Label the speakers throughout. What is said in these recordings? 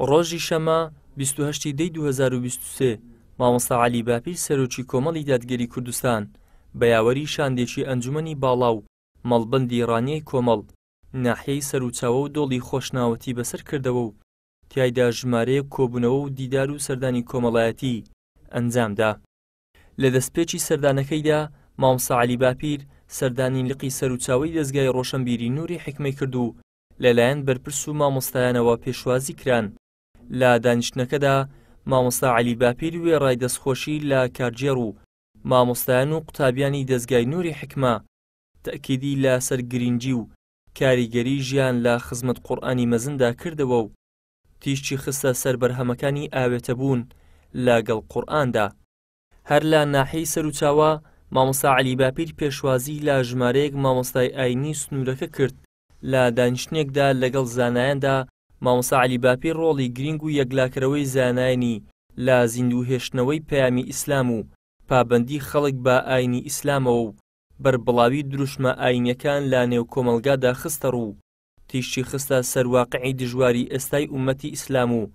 Speaker 1: ڕۆژی شەمە 28 دی 2023 مامۆستا علی باپیر سەرۆکی کۆمەڵی دادگەری کوردستان بە یاوەری شاندێکی ئەنجومی باڵاو مەڵبندی ڕانیای کۆمەڵ ناحیەی سەرروچاوە و دۆڵی خۆشناوەتی بەسەر کردەوە و تایدا ژمارەیە کۆبوونەوە و دیدار و سەردانی کۆمەڵایەتی ئەنجامدا لە دەستپێکی سەردانەکەیدا مامسا علی باپیر سەردانی لقی سەرروچاوی دەستگای ڕۆشنبیری نوری حکمەی کرد و لەلایەن بەرپرس و مامۆستایانەوە پێشوازی کران لە دانیشتنەکەدا مامۆستا علی باپیر وێ ڕای دەستخۆشی لە کارجێر و مامۆستایان و قوتابیانی دەستگای نوری حکمە تەکیدی لە سەر گرنگجی و کاریگەری ژیان لە خزمەت قورآانی مەزندا کردەوە و تیشتی خستە سەر بەرهەمەکانی ئاوێتە بوون لەگەڵ قورآاندا هەر لە ناحەی سەر و چاوە مامۆستا علی باپیر پێشوازی لە ژمارەیەک مامۆستای ئاینی سنوورەکە کرد لە دانیشتنێکدا لەگەڵ زانایاندا مامساعلی باپی ڕۆڵی گرنگ و یەکلاکرەوەی زانانی لا زیندوهێشتنەوەی پەیامی ئیسلام و پابەندی خەڵک بە ئاینی ئیسلامەوە و بربڵاوی دروشمە ئاینەکان لا نێو کۆمەلگادا خستە ڕوو تیشتی خستە سەرواقعی دژواری ئێستای ئومەتی ئیسلام و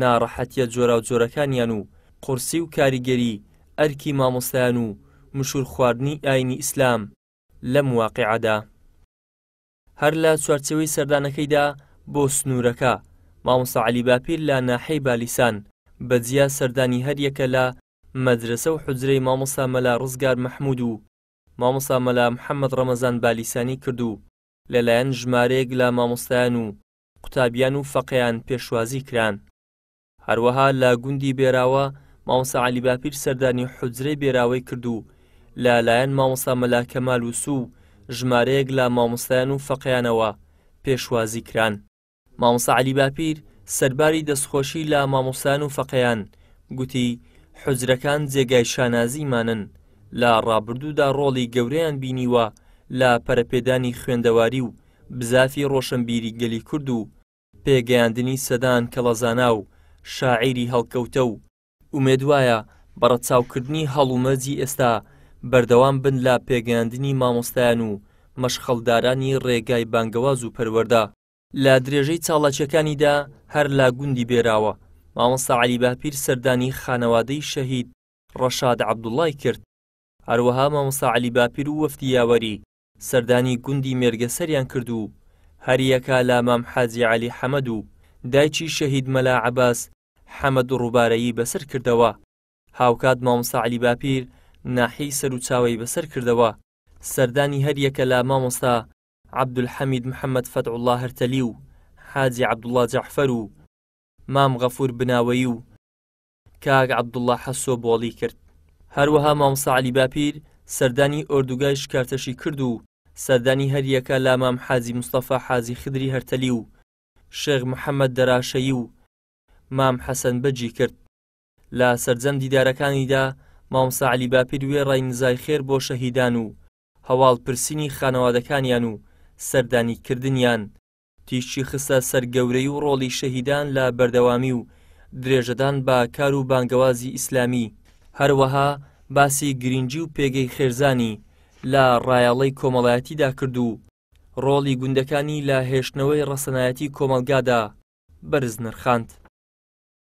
Speaker 1: ناڕەحەتیە جۆرا و جۆرەکانیان و قرسی و کاریگەری ئەرکی مامۆستایان و مشور خواردنی ئاینی ئیسلام لەم واقعدا هەر لە چوارچەوەی سەردانەکەیدا بۆ سنوورەکە مامۆسا علی باپیر لە ناحەی بالیسان بەجیا سەردانی هەریەکە لە مەدرسە و حجرەی مامۆسا مەلا ڕزگار مححمود و مامۆسا مەلا محەممەد ڕەمەزان بالیسانی کردو لەلایەن ژمارەیەک لە مامۆستایان و قوتابیان و فەقیان پێشوازی کران هەروەها لە گوندی بێراوە مامۆسا علی باپیر سەردانی حجرەی بێراوەی کردو لەلایەن مامۆسا مەلا کەمال و سوو ژمارەیەک لە مامۆستایان و فەقیانەوە پێشوازی کران مامۆسا علی باپیر سەرباری دەستخۆشی لە مامۆسان و فەقەیان گوتی حجرەکان جێگای شانازیمانن لە ڕابردوودا ڕۆڵی گەورەیان بینیوە لە پەرەپێدانی خوێندەواری و بزافی ڕۆشنبیری گەلی کورد و پێگەیاندنی سەدان کەڵەزانا و شاعیری هەڵکەوتە و ئومێدوایە بەڕە چاوکردنی هەڵومەرجی ئێستا بەردەوام بن لە پێگەاندنی مامۆستایان و مەشخەڵدارانی ڕێگای بانگەواز و پەروەەردە لە درێژەی چاڵەچەکانیدا هەر لا گوندی بێراوە مامۆستا علی باپیر سەردانی خانەوادەی شەهید ڕەشاد عەبدوڵای کرد هەروەها مامۆستا علی باپیر و وەفتی یاوەری سەردانی گوندی مێرگەسەریان کرد و هەریەکە لا مام حاجی علی حەمەد و دایکی شەهید مەلا عباس حەمەد ڕووبارەیی بەسەر کردەوە هاوکات مامۆستا علی باپیر ناحی سەر و چاوەی بەسەر کردەوە سەردانی هەریەکە لا مامۆستا عبدولحەمید محەممەد فەت الله هەرتەلی و حاجی عبدوڵله جەحفەر و مام غەفور بناوەی و کاگ عبدوڵله حەسۆ بۆڵی کرد هەروەها مامساعلی باپیر سەردانی ئۆردوگای شکارتەشی کرد و سەردانی هەریەکە لا مام حازی مستەفا حازی خدری هەرتەلی و شێخ محەممەد دەراشەیی و مام حەسەن بەجی کرد لە سەرجەم دیدارەکانیدا مامساعلی باپیر وێ ڕای نزای خێر بۆ شەهیدان و هەواڵ پرسینی خانەوادەکانیان و سەردانیکردیان تیشتی خستە سەرگەورەی و ڕۆڵی شەهیدان لە بەردەوامی و درێژەدان بە کار و بانگوازی ئیسلامی هەروەها باسی گرنگجی و پێگەی خێرزانی لە ڕایەڵەی کۆمەڵایەتیدا کرد و ڕۆڵی گوندەکانی لە هێشتنەوەی ڕەسەنایەتی کۆمەلگادا بەرز نرخاند